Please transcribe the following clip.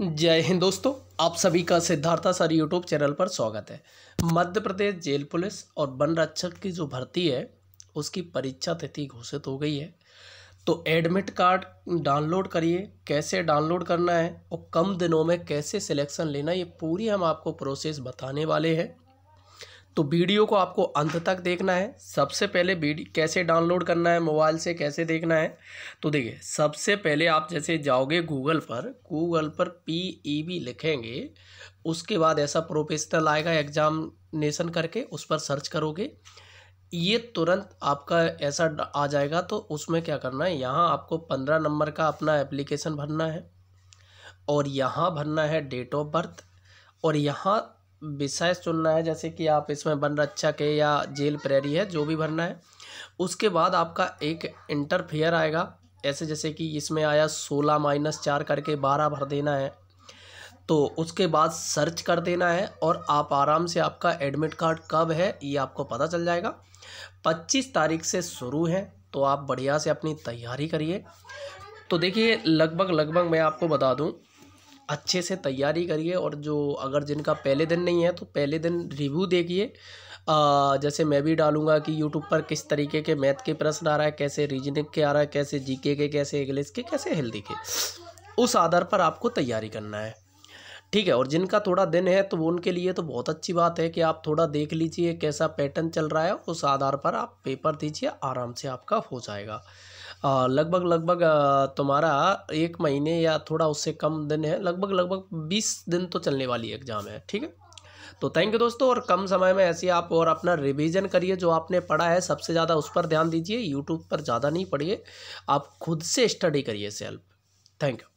जय हिंद दोस्तों आप सभी का सिद्धार्था सर यूट्यूब चैनल पर स्वागत है मध्य प्रदेश जेल पुलिस और वन रक्षक की जो भर्ती है उसकी परीक्षा तिथि घोषित हो गई है तो एडमिट कार्ड डाउनलोड करिए कैसे डाउनलोड करना है और कम दिनों में कैसे सिलेक्शन लेना ये पूरी हम आपको प्रोसेस बताने वाले हैं तो वीडियो को आपको अंत तक देखना है सबसे पहले वीडियो कैसे डाउनलोड करना है मोबाइल से कैसे देखना है तो देखिए सबसे पहले आप जैसे जाओगे गूगल पर गूगल पर पी ई बी लिखेंगे उसके बाद ऐसा प्रोफेशनल आएगा एग्जामिनेशन करके उस पर सर्च करोगे ये तुरंत आपका ऐसा आ जाएगा तो उसमें क्या करना है यहाँ आपको पंद्रह नंबर का अपना एप्लीकेशन भरना है और यहाँ भरना है डेट ऑफ बर्थ और यहाँ विषय चुनना है जैसे कि आप इसमें वन रक्षक है या जेल प्रेरी है जो भी भरना है उसके बाद आपका एक इंटरफेयर आएगा ऐसे जैसे कि इसमें आया सोलह माइनस चार करके बारह भर देना है तो उसके बाद सर्च कर देना है और आप आराम से आपका एडमिट कार्ड कब है ये आपको पता चल जाएगा पच्चीस तारीख से शुरू है तो आप बढ़िया से अपनी तैयारी करिए तो देखिए लगभग लगभग मैं आपको बता दूँ अच्छे से तैयारी करिए और जो अगर जिनका पहले दिन नहीं है तो पहले दिन रिव्यू देखिए जैसे मैं भी डालूंगा कि यूट्यूब पर किस तरीके के मैथ के प्रश्न आ रहा है कैसे रीजनिंग के आ रहा है कैसे जीके के कैसे इंग्लिश के कैसे हेल्दी के उस आधार पर आपको तैयारी करना है ठीक है और जिनका थोड़ा दिन है तो वो उनके लिए तो बहुत अच्छी बात है कि आप थोड़ा देख लीजिए कैसा पैटर्न चल रहा है उस आधार पर आप पेपर दीजिए आराम से आपका हो जाएगा लगभग लगभग तुम्हारा एक महीने या थोड़ा उससे कम दिन है लगभग लगभग बीस दिन तो चलने वाली एग्ज़ाम है ठीक है तो थैंक यू दोस्तों और कम समय में ऐसे आप और अपना रिवीजन करिए जो आपने पढ़ा है सबसे ज़्यादा उस पर ध्यान दीजिए यूट्यूब पर ज़्यादा नहीं पढ़िए आप खुद से स्टडी करिए सेल्फ थैंक यू